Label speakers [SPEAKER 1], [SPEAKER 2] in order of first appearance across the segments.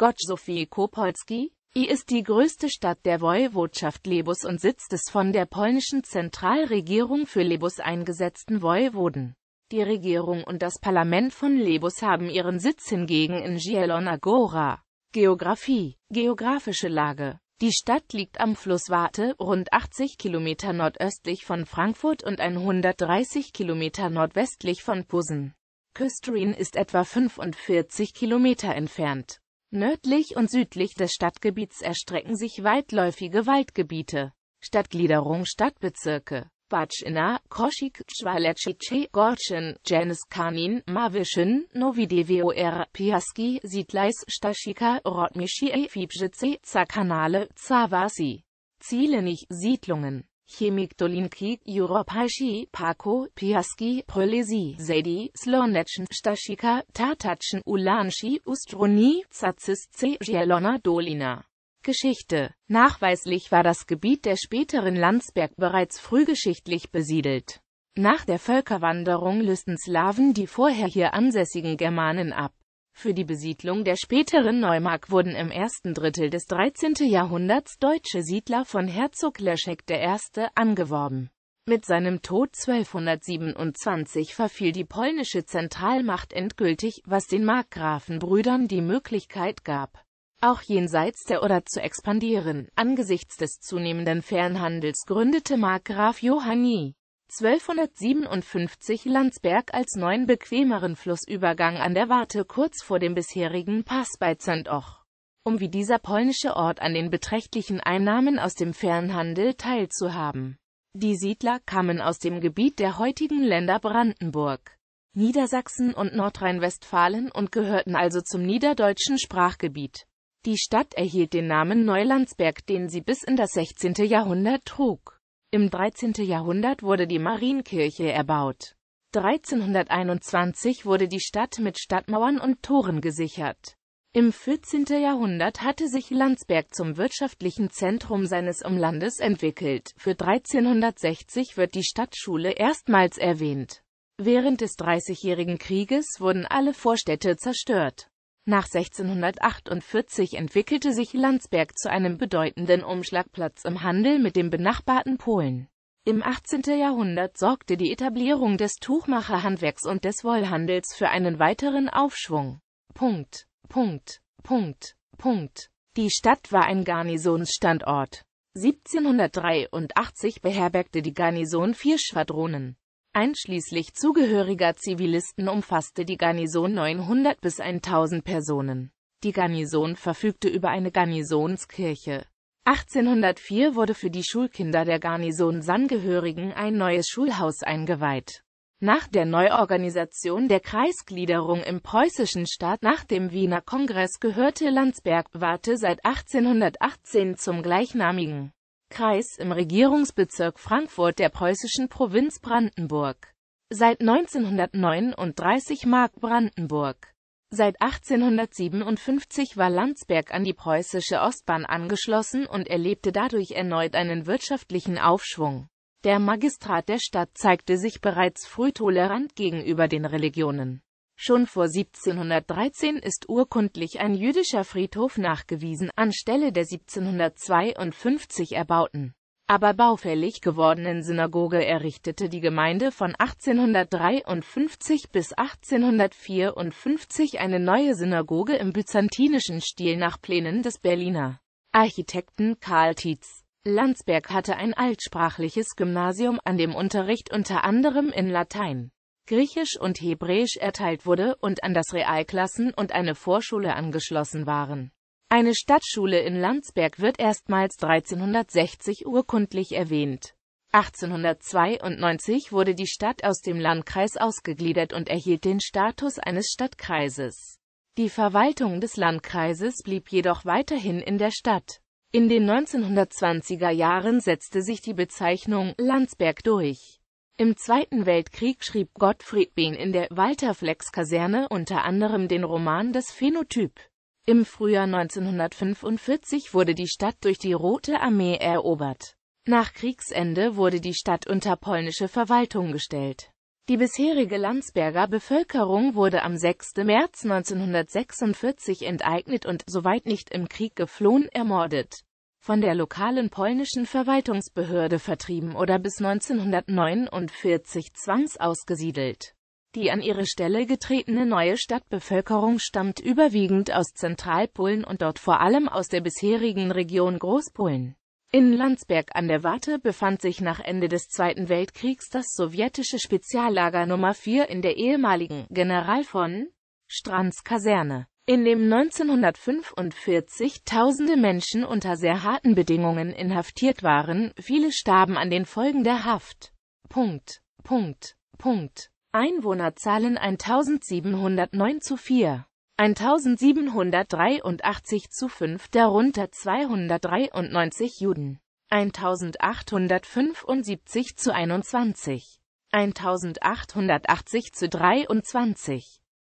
[SPEAKER 1] Gotschofie Kopolski, I ist die größte Stadt der Woiwodschaft Lebus und Sitz des von der polnischen Zentralregierung für Lebus eingesetzten Woiwoden. Die Regierung und das Parlament von Lebus haben ihren Sitz hingegen in Gielonagora. Geografie, geografische Lage Die Stadt liegt am Fluss Warte, rund 80 Kilometer nordöstlich von Frankfurt und 130 Kilometer nordwestlich von Pusen. Küstrin ist etwa 45 Kilometer entfernt. Nördlich und südlich des Stadtgebiets erstrecken sich weitläufige Waldgebiete. Stadtgliederung Stadtbezirke Batschina, Koschik, Chwalecice, Gorschen, Janiskanin, Mavischin, Novidevor, Piaski, Siedleis, Stashika, Rotmischi, Fibjice, Zakanale, Zawasi. Ziele nicht Siedlungen Chemiktolinki, Europaschi, Pako, Piaski, Prolesi, Zedi, Sloneczen, Stashika, Tatatschen, Ulanschi, Ustroni, Zazisce, Gielona Dolina. Geschichte. Nachweislich war das Gebiet der späteren Landsberg bereits frühgeschichtlich besiedelt. Nach der Völkerwanderung lösten Slawen die vorher hier ansässigen Germanen ab. Für die Besiedlung der späteren Neumark wurden im ersten Drittel des 13. Jahrhunderts deutsche Siedler von Herzog Leszek I. angeworben. Mit seinem Tod 1227 verfiel die polnische Zentralmacht endgültig, was den Markgrafenbrüdern die Möglichkeit gab, auch jenseits der Oder zu expandieren. Angesichts des zunehmenden Fernhandels gründete Markgraf Johanni 1257 Landsberg als neuen bequemeren Flussübergang an der Warte kurz vor dem bisherigen Pass bei Zentoch. Um wie dieser polnische Ort an den beträchtlichen Einnahmen aus dem Fernhandel teilzuhaben. Die Siedler kamen aus dem Gebiet der heutigen Länder Brandenburg, Niedersachsen und Nordrhein-Westfalen und gehörten also zum niederdeutschen Sprachgebiet. Die Stadt erhielt den Namen Neulandsberg, den sie bis in das 16. Jahrhundert trug im 13. Jahrhundert wurde die Marienkirche erbaut. 1321 wurde die Stadt mit Stadtmauern und Toren gesichert. Im 14. Jahrhundert hatte sich Landsberg zum wirtschaftlichen Zentrum seines Umlandes entwickelt. Für 1360 wird die Stadtschule erstmals erwähnt. Während des Dreißigjährigen Krieges wurden alle Vorstädte zerstört. Nach 1648 entwickelte sich Landsberg zu einem bedeutenden Umschlagplatz im Handel mit dem benachbarten Polen. Im 18. Jahrhundert sorgte die Etablierung des Tuchmacherhandwerks und des Wollhandels für einen weiteren Aufschwung. Punkt, Punkt, Punkt, Punkt. Die Stadt war ein Garnisonsstandort. 1783 beherbergte die Garnison vier Schwadronen. Einschließlich zugehöriger Zivilisten umfasste die Garnison 900 bis 1000 Personen. Die Garnison verfügte über eine Garnisonskirche. 1804 wurde für die Schulkinder der Garnison Sangehörigen ein neues Schulhaus eingeweiht. Nach der Neuorganisation der Kreisgliederung im preußischen Staat nach dem Wiener Kongress gehörte Landsberg, warte seit 1818 zum gleichnamigen Kreis im Regierungsbezirk Frankfurt der preußischen Provinz Brandenburg. Seit 1939 Mark Brandenburg. Seit 1857 war Landsberg an die preußische Ostbahn angeschlossen und erlebte dadurch erneut einen wirtschaftlichen Aufschwung. Der Magistrat der Stadt zeigte sich bereits früh tolerant gegenüber den Religionen. Schon vor 1713 ist urkundlich ein jüdischer Friedhof nachgewiesen, anstelle der 1752 erbauten, aber baufällig gewordenen Synagoge errichtete die Gemeinde von 1853 bis 1854 eine neue Synagoge im byzantinischen Stil nach Plänen des Berliner Architekten Karl Tietz. Landsberg hatte ein altsprachliches Gymnasium, an dem Unterricht unter anderem in Latein Griechisch und Hebräisch erteilt wurde und an das Realklassen- und eine Vorschule angeschlossen waren. Eine Stadtschule in Landsberg wird erstmals 1360 urkundlich erwähnt. 1892 wurde die Stadt aus dem Landkreis ausgegliedert und erhielt den Status eines Stadtkreises. Die Verwaltung des Landkreises blieb jedoch weiterhin in der Stadt. In den 1920er Jahren setzte sich die Bezeichnung Landsberg durch im Zweiten Weltkrieg schrieb Gottfried Behn in der Walter Flex Kaserne unter anderem den Roman Das Phänotyp. Im Frühjahr 1945 wurde die Stadt durch die Rote Armee erobert. Nach Kriegsende wurde die Stadt unter polnische Verwaltung gestellt. Die bisherige Landsberger Bevölkerung wurde am 6. März 1946 enteignet und, soweit nicht im Krieg geflohen, ermordet von der lokalen polnischen Verwaltungsbehörde vertrieben oder bis 1949 zwangsausgesiedelt. Die an ihre Stelle getretene neue Stadtbevölkerung stammt überwiegend aus Zentralpolen und dort vor allem aus der bisherigen Region Großpolen. In Landsberg an der Warte befand sich nach Ende des Zweiten Weltkriegs das sowjetische Speziallager Nummer 4 in der ehemaligen General von Strands Kaserne in dem 1945 tausende Menschen unter sehr harten Bedingungen inhaftiert waren, viele starben an den Folgen der Haft. Punkt. Punkt. Punkt. Einwohnerzahlen 1709 zu 4. 1783 zu 5, darunter 293 Juden. 1875 zu 21. 1880 zu 23.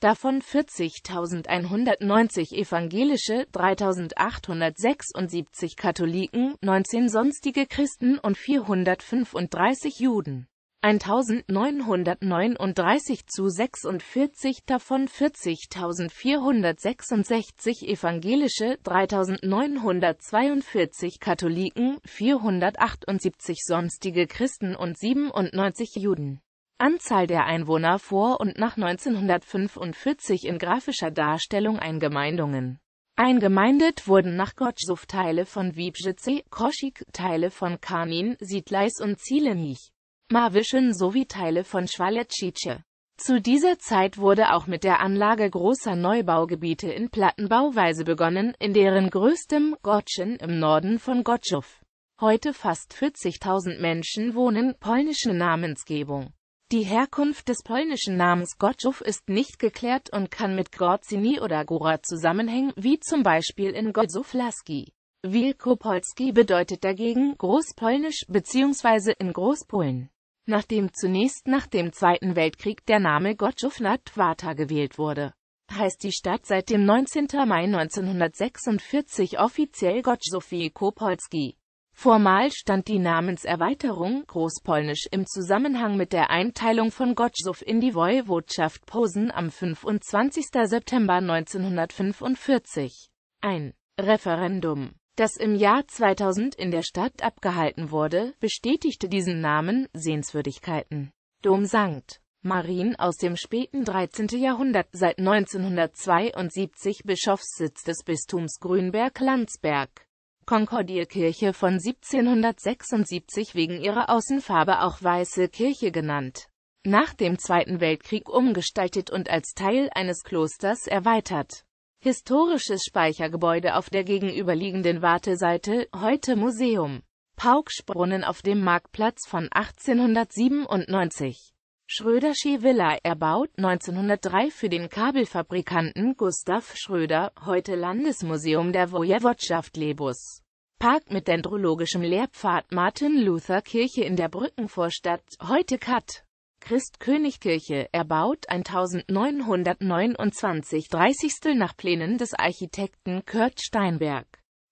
[SPEAKER 1] davon 40.190 evangelische, 3.876 Katholiken, 19 sonstige Christen und 435 Juden. 1939 zu 46 davon 40.466 evangelische, 3.942 Katholiken, 478 sonstige Christen und 97 Juden. Anzahl der Einwohner vor und nach 1945 in grafischer Darstellung Eingemeindungen. Eingemeindet wurden nach Gottschuf Teile von Wiebschitze, Kroschik, Teile von Karnin, Siedleis und Zielenich, Marwischen sowie Teile von Schwaletschice. Zu dieser Zeit wurde auch mit der Anlage großer Neubaugebiete in Plattenbauweise begonnen, in deren größtem, Gottschen im Norden von Gottschuf. Heute fast 40.000 Menschen wohnen, polnische Namensgebung. Die Herkunft des polnischen Namens Gotschów ist nicht geklärt und kann mit Gorzini oder Gora zusammenhängen, wie zum Beispiel in Gorzów Laski. Wielkopolski bedeutet dagegen Großpolnisch bzw. in Großpolen. Nachdem zunächst nach dem Zweiten Weltkrieg der Name Gotschów nad Warta gewählt wurde, heißt die Stadt seit dem 19. Mai 1946 offiziell Gotschów Wielkopolski. Formal stand die Namenserweiterung Großpolnisch im Zusammenhang mit der Einteilung von Gotzow in die Woiwodschaft Posen am 25. September 1945 ein. Referendum, das im Jahr 2000 in der Stadt abgehalten wurde, bestätigte diesen Namen Sehenswürdigkeiten. Dom St. Marien aus dem späten 13. Jahrhundert, seit 1972 Bischofssitz des Bistums Grünberg-Landsberg. Konkordierkirche von 1776 wegen ihrer Außenfarbe auch Weiße Kirche genannt. Nach dem Zweiten Weltkrieg umgestaltet und als Teil eines Klosters erweitert. Historisches Speichergebäude auf der gegenüberliegenden Warteseite, heute Museum. Paukschbrunnen auf dem Marktplatz von 1897. Schröder Schrödersche Villa, erbaut 1903 für den Kabelfabrikanten Gustav Schröder, heute Landesmuseum der Wojewodschaft Lebus. Park mit dendrologischem Lehrpfad Martin-Luther-Kirche in der Brückenvorstadt, heute Kat. Christkönigkirche, erbaut 1929 30. nach Plänen des Architekten Kurt Steinberg.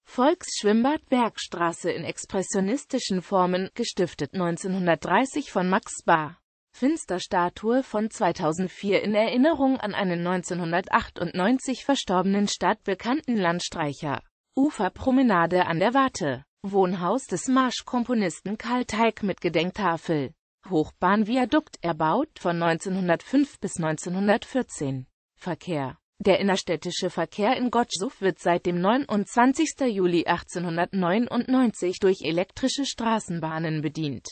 [SPEAKER 1] Volksschwimmbad Bergstraße in expressionistischen Formen, gestiftet 1930 von Max Bahr. Finsterstatue von 2004 in Erinnerung an einen 1998 verstorbenen stadtbekannten Landstreicher. Uferpromenade an der Warte. Wohnhaus des Marschkomponisten Karl Teig mit Gedenktafel. Hochbahnviadukt erbaut von 1905 bis 1914. Verkehr der innerstädtische Verkehr in Gottsuf wird seit dem 29. Juli 1899 durch elektrische Straßenbahnen bedient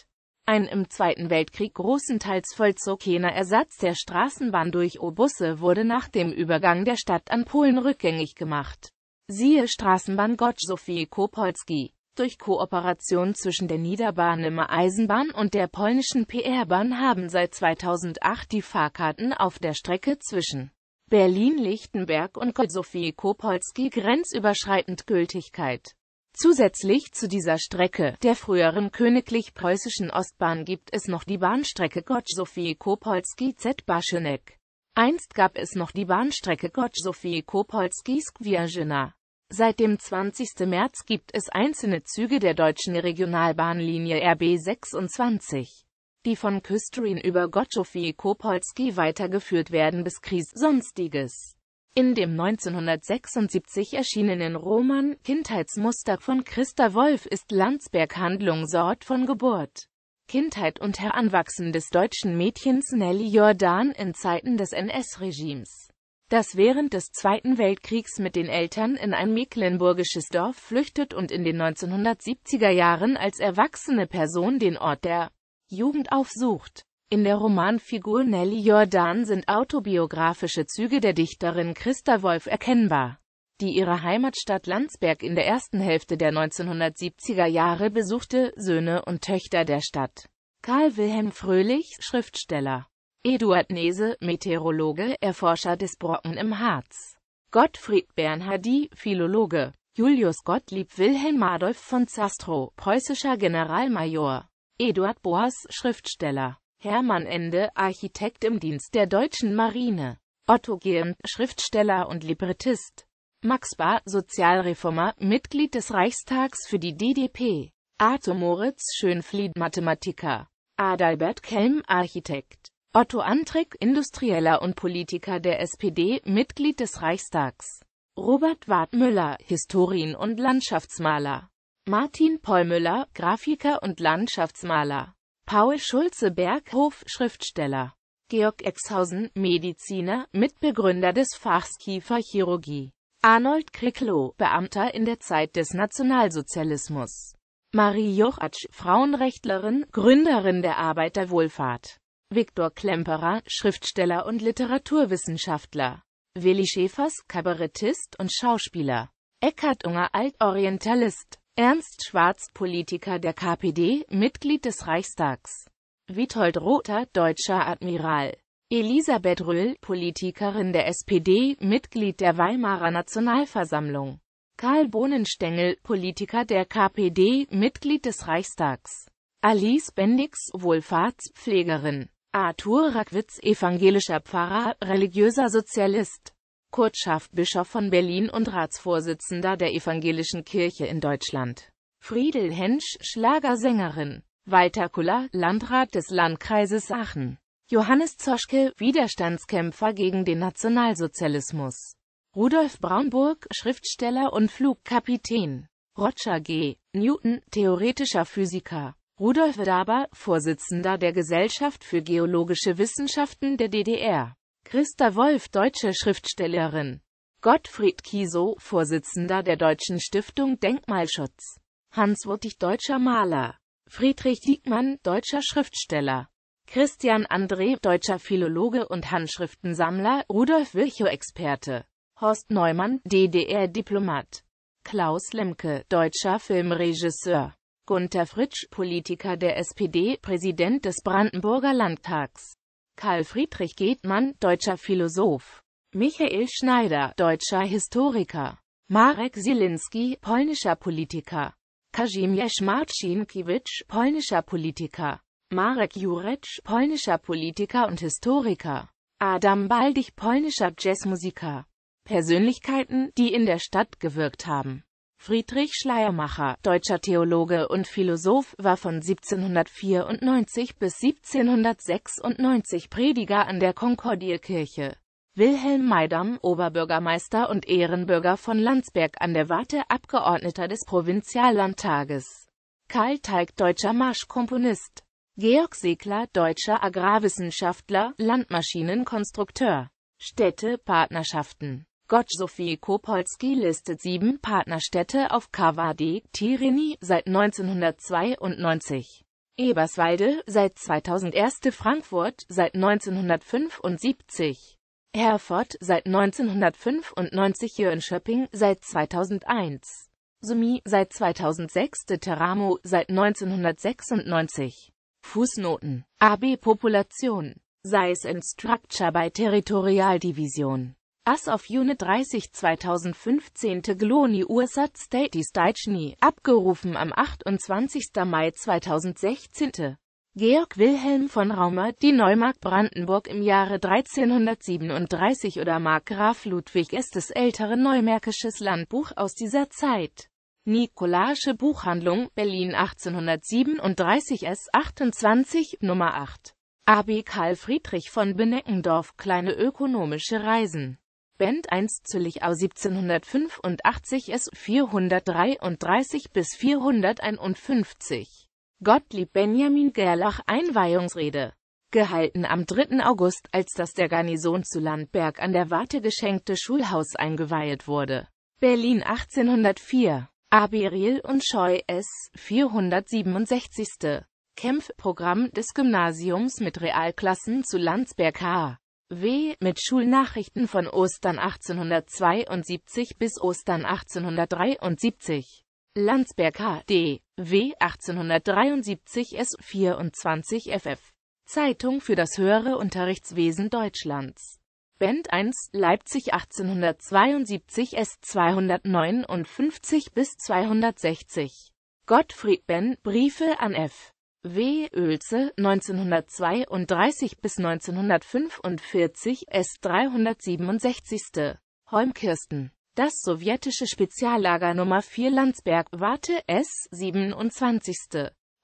[SPEAKER 1] ein im Zweiten Weltkrieg großenteils vollzogener Ersatz der Straßenbahn durch O-Busse wurde nach dem Übergang der Stadt an Polen rückgängig gemacht. Siehe Straßenbahn Gottsofie Kopolski. Durch Kooperation zwischen der Niederbarnimer Eisenbahn und der polnischen PR-Bahn haben seit 2008 die Fahrkarten auf der Strecke zwischen Berlin-Lichtenberg und Gottsofie Kopolski grenzüberschreitend Gültigkeit. Zusätzlich zu dieser Strecke, der früheren Königlich Preußischen Ostbahn gibt es noch die Bahnstrecke Gotsch-Sofie-Kopolski-Z-Baschenek. Einst gab es noch die Bahnstrecke Gotsch-Sofie-Kopolski-Skvierzhyna. Seit dem 20. März gibt es einzelne Züge der deutschen Regionalbahnlinie RB26, die von Küstrin über Gotschofie-Kopolski weitergeführt werden bis Kries sonstiges. In dem 1976 erschienenen Roman Kindheitsmuster von Christa Wolf ist Landsberg Handlung Sort von Geburt, Kindheit und Heranwachsen des deutschen Mädchens Nelly Jordan in Zeiten des NS-Regimes, das während des Zweiten Weltkriegs mit den Eltern in ein mecklenburgisches Dorf flüchtet und in den 1970er Jahren als erwachsene Person den Ort der Jugend aufsucht. In der Romanfigur Nelly Jordan sind autobiografische Züge der Dichterin Christa Wolf erkennbar, die ihre Heimatstadt Landsberg in der ersten Hälfte der 1970er Jahre besuchte, Söhne und Töchter der Stadt. Karl Wilhelm Fröhlich, Schriftsteller. Eduard Nese, Meteorologe, Erforscher des Brocken im Harz. Gottfried Bernhardi, Philologe. Julius Gottlieb Wilhelm Adolf von Zastrow, preußischer Generalmajor. Eduard Boas, Schriftsteller. Hermann Ende, Architekt im Dienst der deutschen Marine. Otto Gehmt, Schriftsteller und Librettist. Max Bahr, Sozialreformer, Mitglied des Reichstags für die DDP. Arthur Moritz Schönflied, Mathematiker. Adalbert Kelm, Architekt. Otto Antrick, Industrieller und Politiker der SPD, Mitglied des Reichstags. Robert Wartmüller, Historien- und Landschaftsmaler. Martin Paul Müller, Grafiker und Landschaftsmaler. Paul Schulze Berghof Schriftsteller Georg Exhausen Mediziner, Mitbegründer des Fachs Kieferchirurgie Arnold Kriklow, Beamter in der Zeit des Nationalsozialismus. Marie Jochatsch, Frauenrechtlerin, Gründerin der Arbeiterwohlfahrt. Viktor Klemperer, Schriftsteller und Literaturwissenschaftler. Willi Schäfers, Kabarettist und Schauspieler. Eckhard Unger, Altorientalist. Ernst Schwarz, Politiker der KPD, Mitglied des Reichstags. Witold Rother, deutscher Admiral. Elisabeth Röhl, Politikerin der SPD, Mitglied der Weimarer Nationalversammlung. Karl Bohnenstengel, Politiker der KPD, Mitglied des Reichstags. Alice Bendix, Wohlfahrtspflegerin. Arthur Rackwitz, evangelischer Pfarrer, religiöser Sozialist. Kurt Schaff, Bischof von Berlin und Ratsvorsitzender der Evangelischen Kirche in Deutschland. Friedel Hensch, Schlagersängerin. Walter Kuller, Landrat des Landkreises Aachen. Johannes Zoschke, Widerstandskämpfer gegen den Nationalsozialismus. Rudolf Braunburg, Schriftsteller und Flugkapitän. Roger G. Newton, theoretischer Physiker. Rudolf Daber, Vorsitzender der Gesellschaft für geologische Wissenschaften der DDR. Christa Wolf, deutsche Schriftstellerin. Gottfried Kiesow, Vorsitzender der Deutschen Stiftung Denkmalschutz. Hans Wurtig, deutscher Maler. Friedrich Diekmann, deutscher Schriftsteller. Christian André, deutscher Philologe und Handschriftensammler, Rudolf Virchow-Experte. Horst Neumann, DDR-Diplomat. Klaus Lemke, deutscher Filmregisseur. Gunther Fritsch, Politiker der SPD, Präsident des Brandenburger Landtags. Karl Friedrich Gethmann, deutscher Philosoph. Michael Schneider, deutscher Historiker. Marek Zielinski, polnischer Politiker. Kazimierz Marcinkiewicz, polnischer Politiker. Marek Jurecz, polnischer Politiker und Historiker. Adam Baldich, polnischer Jazzmusiker. Persönlichkeiten, die in der Stadt gewirkt haben. Friedrich Schleiermacher, deutscher Theologe und Philosoph, war von 1794 bis 1796 Prediger an der Konkordierkirche. Wilhelm Maidam, Oberbürgermeister und Ehrenbürger von Landsberg an der Warte, Abgeordneter des Provinziallandtages. Karl Teig, deutscher Marschkomponist. Georg Segler, deutscher Agrarwissenschaftler, Landmaschinenkonstrukteur. Städte, Partnerschaften Gott Sophie Kopolski listet sieben Partnerstädte auf Cavadi, Tirini, seit 1992. Eberswalde, seit 2001 Frankfurt, seit 1975. Herford, seit 1995 Jönköping, seit 2001. Sumi, seit 2006 Teramo, seit 1996. Fußnoten. AB Population. Size and Structure bei Territorialdivision. As of Unit 30 2015 Gloni Ursat Statis Deitschny, abgerufen am 28. Mai 2016. Georg Wilhelm von Raumer, die Neumark Brandenburg im Jahre 1337 oder Markgraf Ludwig S. das ältere neumärkisches Landbuch aus dieser Zeit. Nikolaische Buchhandlung, Berlin 1837 S. 28, Nummer 8. AB Karl Friedrich von Beneckendorf Kleine ökonomische Reisen Band 1 Züllig aus 1785 S. 433 bis 451 Gottlieb Benjamin Gerlach Einweihungsrede gehalten am 3. August, als das der Garnison zu Landberg an der Warte geschenkte Schulhaus eingeweiht wurde. Berlin 1804 Aberil und Scheu S. 467. Kämpfprogramm des Gymnasiums mit Realklassen zu Landsberg H. W. mit Schulnachrichten von Ostern 1872 bis Ostern 1873. Landsberg H. D. W. 1873 S24 FF. Zeitung für das höhere Unterrichtswesen Deutschlands. Band 1, Leipzig 1872 S259 bis 260. Gottfried Ben, Briefe an F. W. Oelze 1932 bis 1945 S. 367. Holmkirsten. Das sowjetische Speziallager Nummer 4 Landsberg Warte S. 27.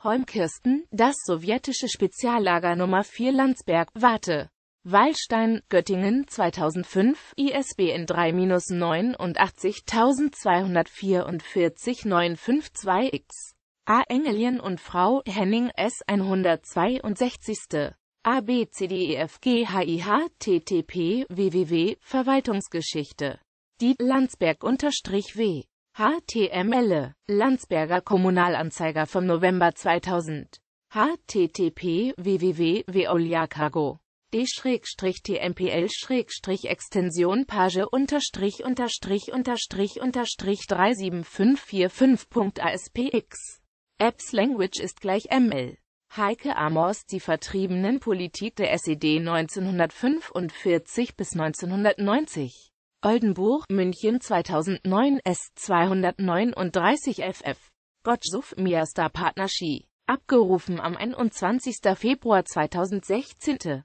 [SPEAKER 1] Holmkirsten, das sowjetische Speziallager Nummer 4 Landsberg Warte. Wallstein, Göttingen 2005, ISBN 3-982244952-952-X. 89 A. Engelien und Frau Henning S. 162. A B C D E F G H I H T T P W. W. Verwaltungsgeschichte die Landsberg-W HTML Landsberger Kommunalanzeiger vom November 2000 http www.veoliacargo d-tmpl-extension page unterstrich unterstrich unterstrich unterstrich 37545.aspx Apps Language ist gleich ML. Heike Amors, Die vertriebenen Politik der SED 1945 bis 1990. Oldenburg, München 2009 S239 FF. Gottschuf Miasta Partnerschaft. Abgerufen am 21. Februar 2016.